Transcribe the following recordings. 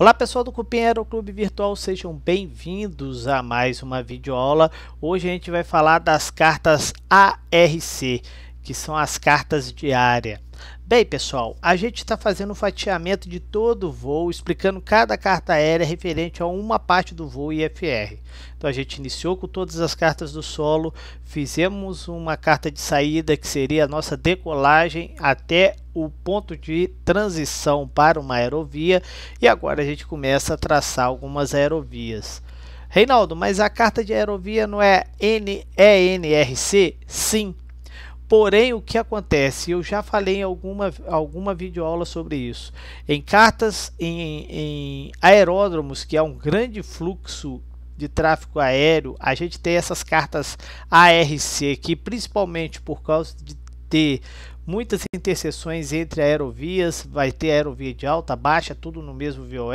Olá pessoal do Cupim Aeroclube Virtual, sejam bem-vindos a mais uma videoaula. Hoje a gente vai falar das cartas ARC, que são as cartas de área. Bem, pessoal, a gente está fazendo um fatiamento de todo o voo, explicando cada carta aérea referente a uma parte do voo IFR. Então a gente iniciou com todas as cartas do solo, fizemos uma carta de saída que seria a nossa decolagem até o ponto de transição para uma aerovia e agora a gente começa a traçar algumas aerovias. Reinaldo, mas a carta de aerovia não é NENRC? Sim, Porém, o que acontece? Eu já falei em alguma, alguma videoaula sobre isso. Em cartas em, em aeródromos, que há é um grande fluxo de tráfego aéreo, a gente tem essas cartas ARC, que principalmente por causa de ter muitas interseções entre aerovias, vai ter aerovia de alta, baixa, tudo no mesmo VOR,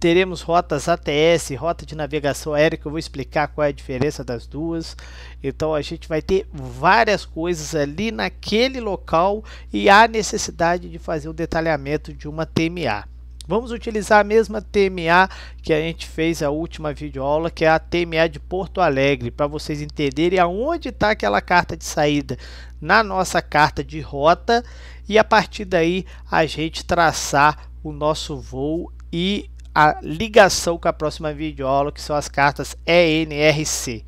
Teremos rotas ATS, rota de navegação aérea, que eu vou explicar qual é a diferença das duas. Então a gente vai ter várias coisas ali naquele local e há necessidade de fazer o um detalhamento de uma TMA. Vamos utilizar a mesma TMA que a gente fez a última videoaula, que é a TMA de Porto Alegre, para vocês entenderem aonde está aquela carta de saída na nossa carta de rota e a partir daí a gente traçar o nosso voo e a ligação com a próxima videoaula, que são as cartas ENRC.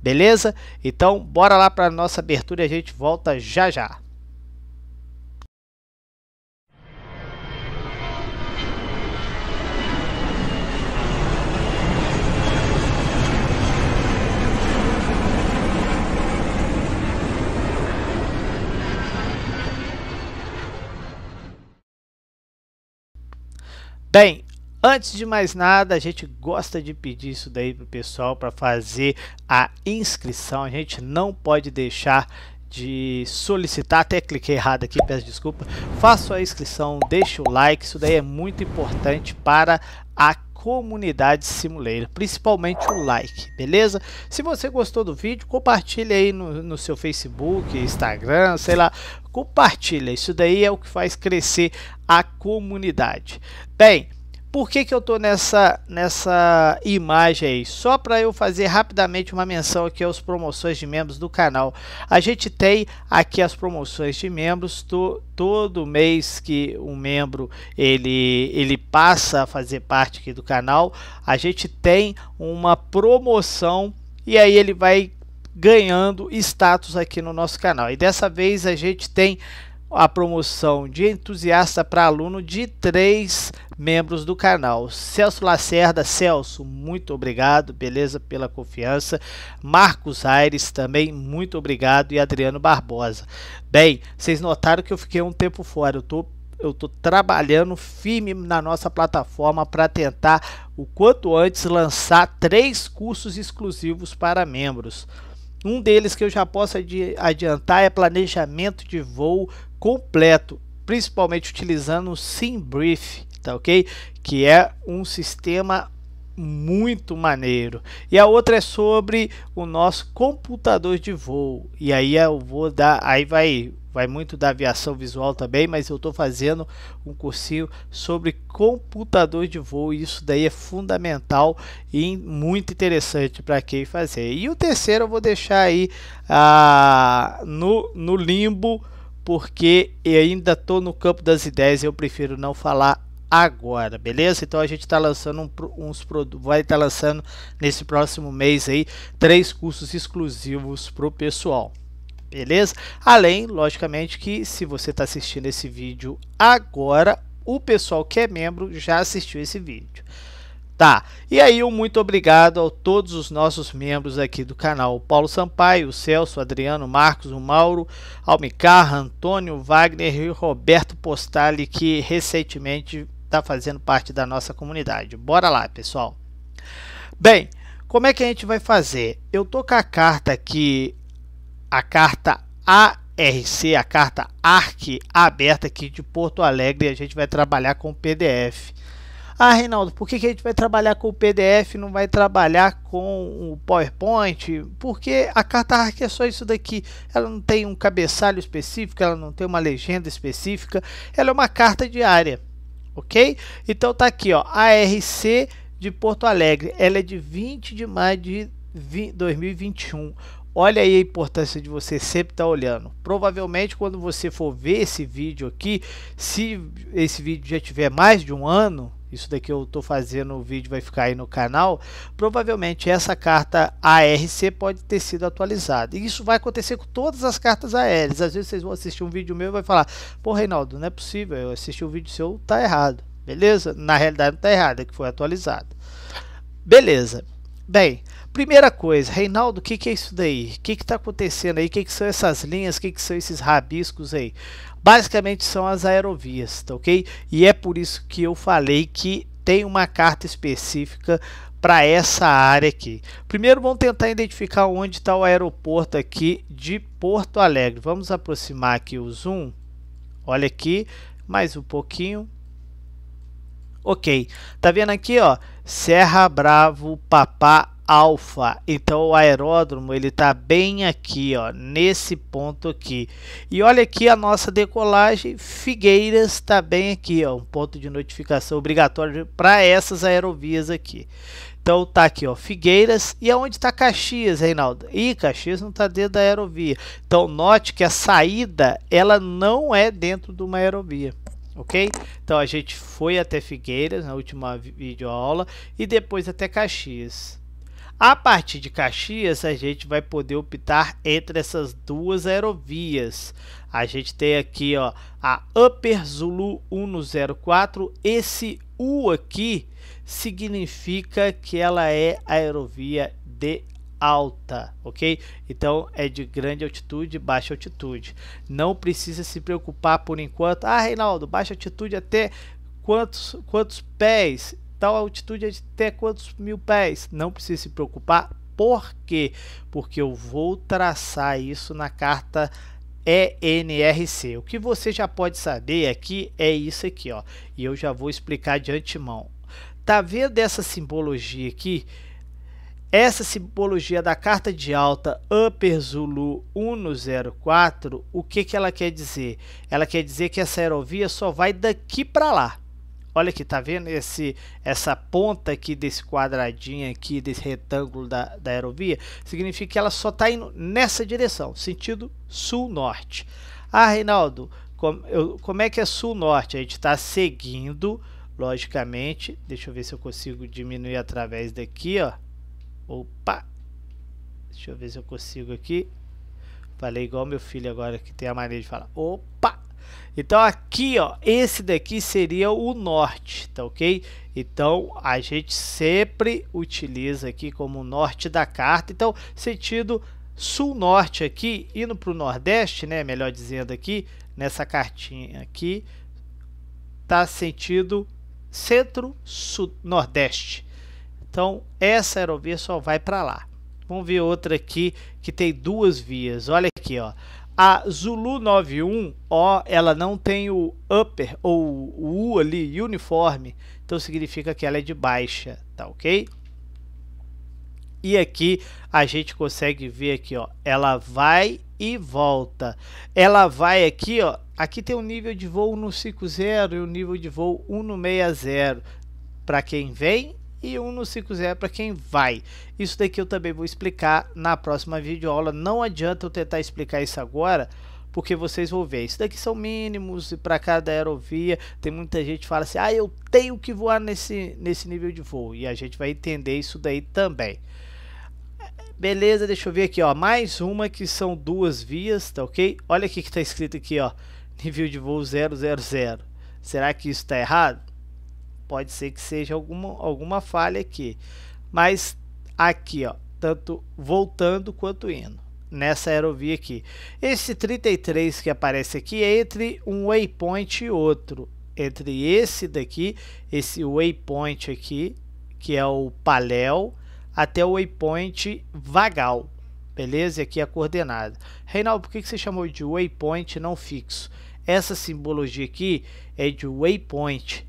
Beleza? Então, bora lá para a nossa abertura e a gente volta já já. Bem, Antes de mais nada, a gente gosta de pedir isso daí pro pessoal para fazer a inscrição. A gente não pode deixar de solicitar, até cliquei errado aqui, peço desculpa. Faça a inscrição, deixe o like, isso daí é muito importante para a comunidade simuleira, principalmente o like, beleza? Se você gostou do vídeo, compartilhe aí no, no, seu Facebook, Instagram, sei lá, compartilha, isso daí é o que faz crescer a comunidade. Bem, por que, que eu tô nessa, nessa imagem aí? Só para eu fazer rapidamente uma menção aqui aos promoções de membros do canal. A gente tem aqui as promoções de membros todo mês que um membro ele, ele passa a fazer parte aqui do canal. A gente tem uma promoção e aí ele vai ganhando status aqui no nosso canal. E dessa vez a gente tem a promoção de entusiasta para aluno de três membros do canal. Celso Lacerda, Celso, muito obrigado, beleza, pela confiança. Marcos Aires também, muito obrigado. E Adriano Barbosa. Bem, vocês notaram que eu fiquei um tempo fora, eu tô eu tô trabalhando firme na nossa plataforma para tentar o quanto antes lançar três cursos exclusivos para membros. Um deles que eu já posso adiantar é planejamento de voo completo, principalmente utilizando o SimBrief, tá ok? Que é um sistema muito maneiro. E a outra é sobre o nosso computador de voo. E aí eu vou dar, aí vai vai muito da aviação visual também, mas eu estou fazendo um cursinho sobre computador de voo e isso daí é fundamental e muito interessante para quem fazer. E o terceiro eu vou deixar aí ah, no, no limbo, porque ainda estou no campo das ideias eu prefiro não falar agora, beleza? Então a gente está lançando um, uns produtos, vai estar tá lançando nesse próximo mês aí três cursos exclusivos para o pessoal beleza? Além, logicamente, que se você está assistindo esse vídeo agora, o pessoal que é membro já assistiu esse vídeo. Tá, e aí um muito obrigado a todos os nossos membros aqui do canal, o Paulo Sampaio, o Celso, o Adriano, o Marcos, o Mauro, Almicarra, Antônio, Wagner e o Roberto Postali, que recentemente está fazendo parte da nossa comunidade. Bora lá, pessoal! Bem, como é que a gente vai fazer? Eu tô com a carta aqui a carta ARC, a carta ARC aberta aqui de Porto Alegre, e a gente vai trabalhar com PDF. Ah, Reinaldo, por que, que a gente vai trabalhar com o PDF e não vai trabalhar com o PowerPoint? Porque a carta ARC é só isso daqui. Ela não tem um cabeçalho específico, ela não tem uma legenda específica. Ela é uma carta diária, ok? Então tá aqui, ó, ARC de Porto Alegre. Ela é de 20 de maio de 2021. Olha aí a importância de você sempre estar tá olhando. Provavelmente quando você for ver esse vídeo aqui, se esse vídeo já tiver mais de um ano, isso daqui eu estou fazendo o vídeo vai ficar aí no canal, provavelmente essa carta ARC pode ter sido atualizada. E isso vai acontecer com todas as cartas ARs. Às vezes vocês vão assistir um vídeo meu e vai falar: "Pô, Reinaldo, não é possível, eu assisti o um vídeo seu, tá errado". Beleza? Na realidade não tá errado, é que foi atualizado. Beleza. Bem, Primeira coisa, Reinaldo, o que, que, é isso daí? O que está acontecendo aí? O que, que, são essas linhas? O que, que são esses rabiscos aí? Basicamente são as aerovias, tá ok? E é por isso que eu falei que tem uma carta específica para essa área aqui. Primeiro vamos tentar identificar onde está o aeroporto aqui de Porto Alegre. Vamos aproximar aqui o zoom. Olha aqui, mais um pouquinho. Ok, tá vendo aqui, ó? Serra Bravo, Papá, alfa. Então o aeródromo ele está bem aqui, ó, nesse ponto aqui. E olha aqui a nossa decolagem, Figueiras está bem aqui, ó, um ponto de notificação obrigatório para essas aerovias aqui. Então tá aqui, ó, Figueiras e aonde está Caxias, Reinaldo? Ih, Caxias não está dentro da aerovia. Então note que a saída ela não é dentro de uma aerovia ok? Então a gente foi até Figueiras na última videoaula e depois até Caxias. A partir de Caxias, a gente vai poder optar entre essas duas aerovias. A gente tem aqui ó, a Upper Zulu 104. Esse U aqui significa que ela é a aerovia de alta, ok? Então é de grande altitude, baixa altitude. Não precisa se preocupar por enquanto. Ah, Reinaldo, baixa altitude até quantos, quantos pés? tal altitude é de até quantos mil pés. Não precisa se preocupar. Por quê? Porque eu vou traçar isso na carta ENRC. O que você já pode saber aqui é isso aqui, ó. E eu já vou explicar de antemão. Tá vendo essa simbologia aqui? Essa simbologia da carta de alta Upper Zulu 104, o que, que ela quer dizer? Ela quer dizer que essa aerovia só vai daqui para lá. Olha aqui, tá vendo esse, essa ponta aqui desse quadradinho aqui, desse retângulo da, da aerovia? Significa que ela só está indo nessa direção, sentido sul-norte. Ah, Reinaldo, com, eu, como é que é sul-norte? A gente está seguindo, logicamente, deixa eu ver se eu consigo diminuir através daqui, ó. Opa! Deixa eu ver se eu consigo aqui. Falei igual meu filho agora que tem a maneira de falar. Opa! Então aqui, ó, esse daqui seria o norte, tá ok? Então a gente sempre utiliza aqui como norte da carta. Então sentido sul-norte aqui, indo para o nordeste, né? Melhor dizendo aqui, nessa cartinha aqui, tá sentido centro-nordeste. Então essa aerovia só vai para lá. Vamos ver outra aqui que tem duas vias. Olha aqui, ó. A Zulu 91, ó, ela não tem o upper ou o U ali, uniforme, então significa que ela é de baixa, tá ok? E aqui a gente consegue ver aqui, ó, ela vai e volta. Ela vai aqui, ó, aqui tem o um nível de voo no 50 e o um nível de voo 160 para quem vem e um no 5.0 para quem vai. Isso daqui eu também vou explicar na próxima videoaula. Não adianta eu tentar explicar isso agora, porque vocês vão ver. Isso daqui são mínimos e para cada aerovia tem muita gente que fala assim: "Ah, eu tenho que voar nesse nesse nível de voo". E a gente vai entender isso daí também. Beleza, deixa eu ver aqui, ó, mais uma que são duas vias, tá OK? Olha aqui que está escrito aqui, ó, nível de voo 000. Será que isso está errado? Pode ser que seja alguma, alguma falha aqui. Mas aqui, ó, tanto voltando quanto indo nessa aerovia aqui. Esse 33 que aparece aqui é entre um waypoint e outro. Entre esse daqui, esse waypoint aqui, que é o Paléu, até o waypoint Vagal. Beleza? E aqui a coordenada. Reinaldo, por que você chamou de waypoint não fixo? Essa simbologia aqui é de waypoint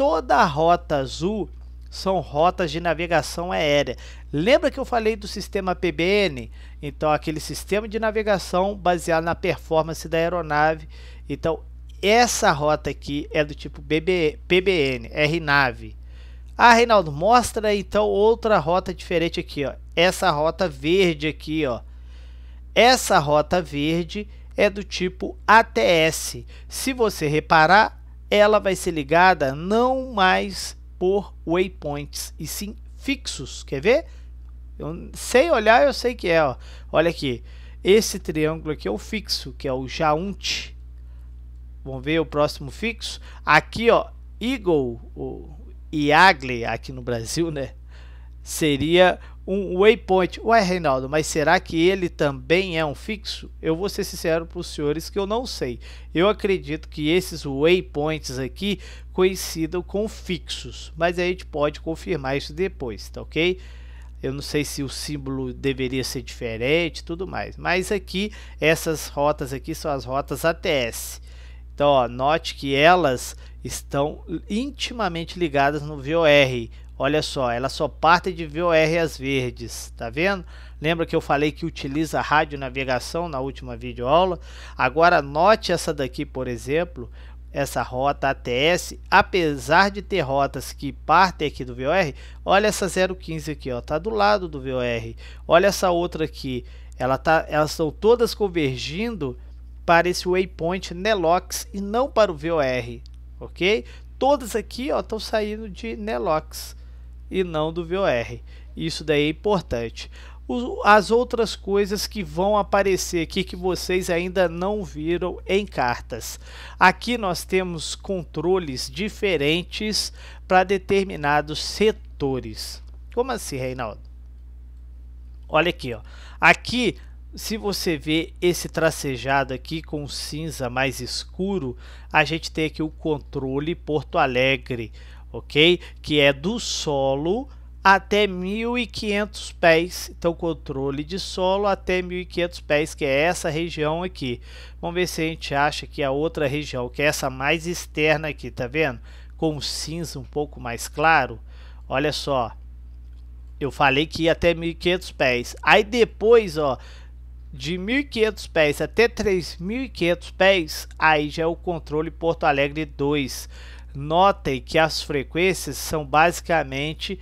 toda a rota azul são rotas de navegação aérea. Lembra que eu falei do sistema PBN? Então, aquele sistema de navegação baseado na performance da aeronave. Então, essa rota aqui é do tipo BB, PBN, RNAV. Ah, Reinaldo, mostra então outra rota diferente aqui, ó. Essa rota verde aqui, ó. Essa rota verde é do tipo ATS. Se você reparar, ela vai ser ligada não mais por waypoints, e sim fixos. Quer ver? Eu sei olhar, eu sei que é. Ó. Olha aqui. Esse triângulo aqui é o fixo, que é o Jaunt. Vamos ver o próximo fixo. Aqui, ó, Eagle, o Iagle, aqui no Brasil, né? Seria um waypoint. Ué, Reinaldo, mas será que ele também é um fixo? Eu vou ser sincero para os senhores que eu não sei. Eu acredito que esses waypoints aqui coincidam com fixos, mas a gente pode confirmar isso depois, tá ok? Eu não sei se o símbolo deveria ser diferente, tudo mais. Mas aqui essas rotas aqui são as rotas ATS. Então, ó, note que elas estão intimamente ligadas no VOR, Olha só, ela só parte de VOR às verdes, tá vendo? Lembra que eu falei que utiliza rádio navegação na última videoaula? Agora note essa daqui, por exemplo, essa rota ATS, apesar de ter rotas que partem aqui do VOR, olha essa 015 aqui, ó, tá do lado do VOR. Olha essa outra aqui, ela tá, elas estão todas convergindo para esse waypoint Nelox e não para o VOR, ok? Todas aqui, ó, estão saindo de Nelox e não do VOR. Isso daí é importante. As outras coisas que vão aparecer aqui que vocês ainda não viram em cartas. Aqui nós temos controles diferentes para determinados setores. Como assim, Reinaldo? Olha aqui, ó. Aqui se você vê esse tracejado aqui com cinza mais escuro, a gente tem aqui o controle Porto Alegre ok? Que é do solo até 1.500 pés. Então, controle de solo até 1.500 pés, que é essa região aqui. Vamos ver se a gente acha que a outra região, que é essa mais externa aqui, tá vendo? Com cinza um pouco mais claro. Olha só, eu falei que ia até 1.500 pés. Aí depois, ó, de 1.500 pés até 3.500 pés, aí já é o controle Porto Alegre 2. Notem que as frequências são basicamente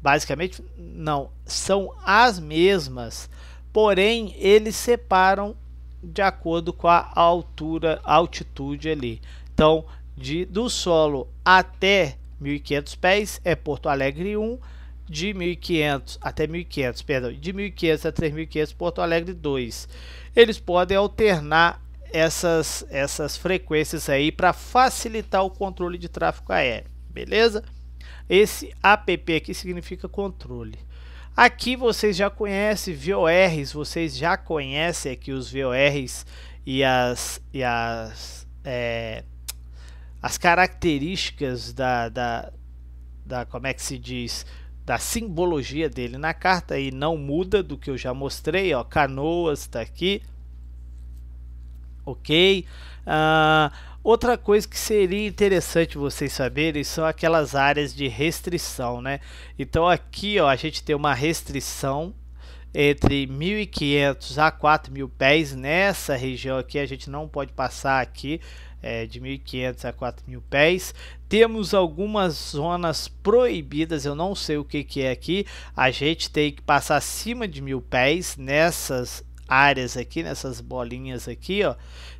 basicamente não, são as mesmas, porém eles separam de acordo com a altura, altitude ali. Então, de do solo até 1500 pés é Porto Alegre 1, de 1500 até 1500, perdão, de 1500 a 3500 Porto Alegre 2. Eles podem alternar essas, essas frequências aí para facilitar o controle de tráfego aéreo, beleza? Esse app aqui significa controle. Aqui vocês já conhecem VORs, vocês já conhecem aqui os VORs e as, e as, é, as características da, da, da, como é que se diz, da simbologia dele na carta e não muda do que eu já mostrei, ó, canoas está aqui, ok? Uh, outra coisa que seria interessante vocês saberem são aquelas áreas de restrição, né? Então aqui ó, a gente tem uma restrição entre 1.500 a 4.000 pés. Nessa região aqui a gente não pode passar aqui é, de 1.500 a 4.000 pés. Temos algumas zonas proibidas, eu não sei o que, que é aqui. A gente tem que passar acima de mil pés nessas áreas aqui, nessas bolinhas aqui, ó.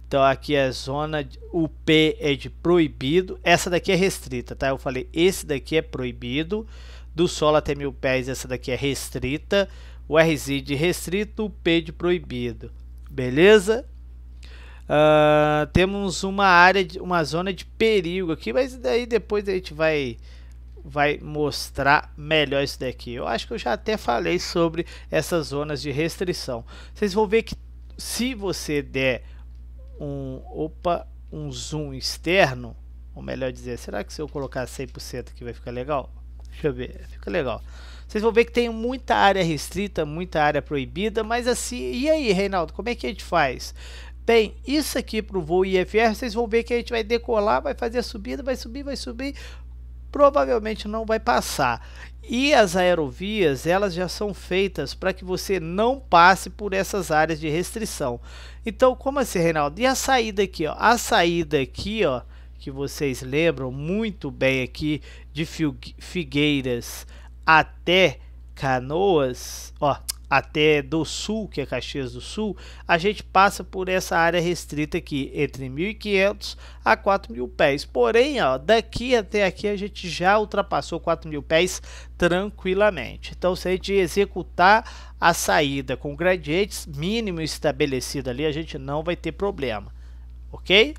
Então aqui é zona, o P é de proibido, essa daqui é restrita, tá? Eu falei, esse daqui é proibido, do solo até mil pés, essa daqui é restrita, o Rz de restrito, o P de proibido, beleza? Uh, temos uma área, de, uma zona de perigo aqui, mas daí depois a gente vai vai mostrar melhor isso daqui. Eu acho que eu já até falei sobre essas zonas de restrição. Vocês vão ver que se você der um, opa, um zoom externo, ou melhor dizer, será que se eu colocar 100% aqui vai ficar legal? Deixa eu ver, fica legal. Vocês vão ver que tem muita área restrita, muita área proibida, mas assim, e aí, Reinaldo, como é que a gente faz? Bem, isso aqui para o voo IFR, vocês vão ver que a gente vai decolar, vai fazer a subida, vai subir, vai subir, provavelmente não vai passar. E as aerovias, elas já são feitas para que você não passe por essas áreas de restrição. Então, como assim, Reinaldo? E a saída aqui, ó? A saída aqui, ó, que vocês lembram muito bem aqui de Figueiras até Canoas, ó, até do sul, que é Caxias do Sul, a gente passa por essa área restrita aqui, entre 1.500 a 4.000 pés. Porém, ó, daqui até aqui a gente já ultrapassou 4.000 pés tranquilamente. Então, se a gente executar a saída com gradientes mínimo estabelecido ali, a gente não vai ter problema, ok?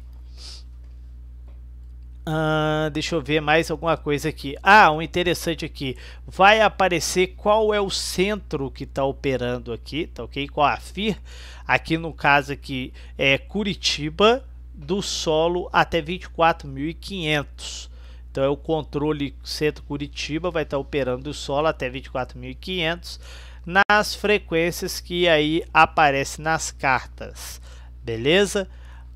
Uh, deixa eu ver mais alguma coisa aqui. Ah, um interessante aqui. Vai aparecer qual é o centro que está operando aqui, tá ok? Qual a FIR? Aqui no caso aqui é Curitiba, do solo até 24.500. Então é o controle centro Curitiba, vai estar tá operando do solo até 24.500 nas frequências que aí aparece nas cartas, beleza?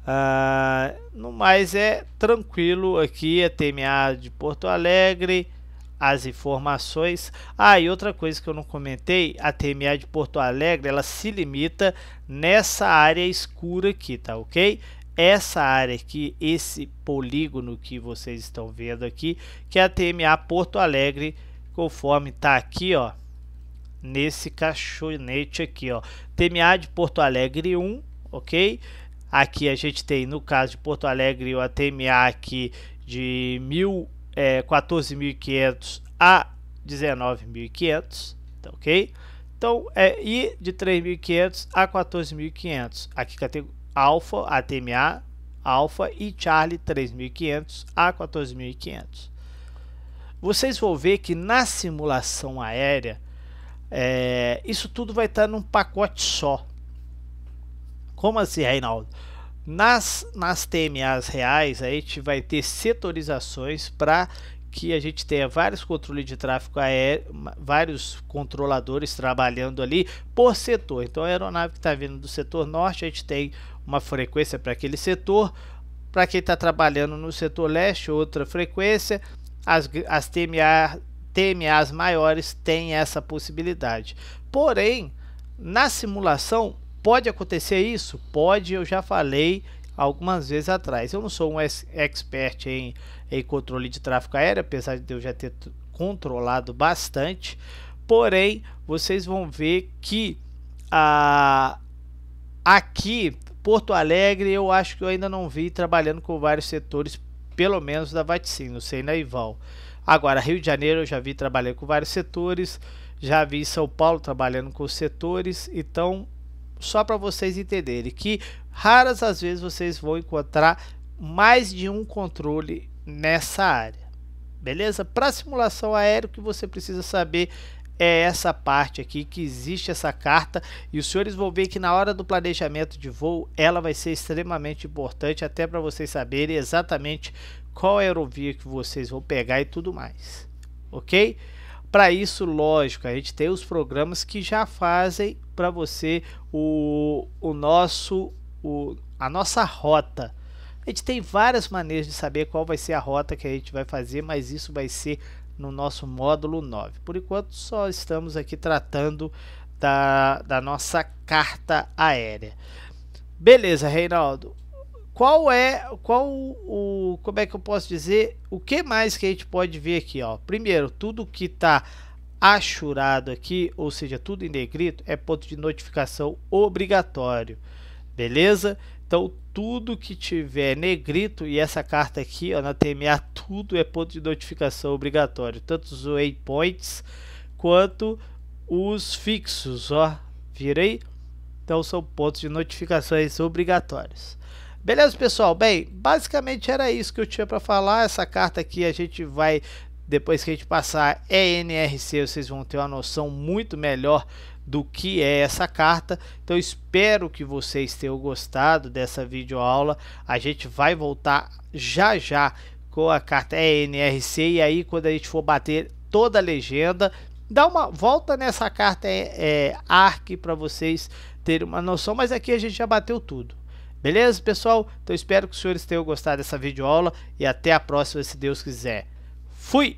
Uh, no mais é tranquilo aqui, é a TMA de Porto Alegre, as informações. Ah, e outra coisa que eu não comentei, a TMA de Porto Alegre, ela se limita nessa área escura aqui, tá ok? Essa área aqui, esse polígono que vocês estão vendo aqui, que é a TMA Porto Alegre, conforme tá aqui, ó, nesse cachonete aqui, ó. TMA de Porto Alegre 1, ok? Aqui a gente tem, no caso de Porto Alegre, o ATMA aqui de mil, é, 14.500 a 19.500, tá ok? Então, é, e de 3.500 a 14.500. Aqui categoria Alfa, ATMA, Alfa e Charlie 3.500 a 14.500. Vocês vão ver que na simulação aérea, é, isso tudo vai estar num pacote só. Como assim, Reinaldo? Nas, nas TMAs reais, a gente vai ter setorizações para que a gente tenha vários controles de tráfego aéreo, vários controladores trabalhando ali por setor. Então, a aeronave que está vindo do setor norte, a gente tem uma frequência para aquele setor. Para quem está trabalhando no setor leste, outra frequência. As, as TMA, TMAs maiores têm essa possibilidade. Porém, na simulação, Pode acontecer isso? Pode, eu já falei algumas vezes atrás. Eu não sou um expert em, em controle de tráfego aéreo, apesar de eu já ter controlado bastante. Porém, vocês vão ver que ah, aqui, Porto Alegre, eu acho que eu ainda não vi trabalhando com vários setores, pelo menos da Vaticina, não sei na Ival. Agora, Rio de Janeiro eu já vi trabalhando com vários setores, já vi São Paulo trabalhando com setores, então só para vocês entenderem que raras as vezes vocês vão encontrar mais de um controle nessa área. Beleza? Para simulação aérea, o que você precisa saber é essa parte aqui que existe essa carta e os senhores vão ver que na hora do planejamento de voo ela vai ser extremamente importante até para vocês saberem exatamente qual aerovia que vocês vão pegar e tudo mais, ok? Para isso, lógico, a gente tem os programas que já fazem para você o, o nosso o, a nossa rota. A gente tem várias maneiras de saber qual vai ser a rota que a gente vai fazer, mas isso vai ser no nosso módulo 9. Por enquanto, só estamos aqui tratando da, da nossa carta aérea. Beleza, Reinaldo. Qual é, qual o, como é que eu posso dizer, o que mais que a gente pode ver aqui, ó? Primeiro, tudo que está achurado aqui, ou seja, tudo em negrito, é ponto de notificação obrigatório, beleza? Então, tudo que tiver negrito, e essa carta aqui, ó, na TMA, tudo é ponto de notificação obrigatório, tanto os waypoints quanto os fixos, ó, virei? Então, são pontos de notificações obrigatórios. Beleza, pessoal? Bem, basicamente era isso que eu tinha para falar. Essa carta aqui a gente vai, depois que a gente passar ENRC, vocês vão ter uma noção muito melhor do que é essa carta. Então espero que vocês tenham gostado dessa videoaula. A gente vai voltar já já com a carta ENRC e aí quando a gente for bater toda a legenda, dá uma volta nessa carta é, é ARC para vocês terem uma noção, mas aqui a gente já bateu tudo. Beleza, pessoal? Então espero que os senhores tenham gostado dessa videoaula e até a próxima, se Deus quiser. Fui!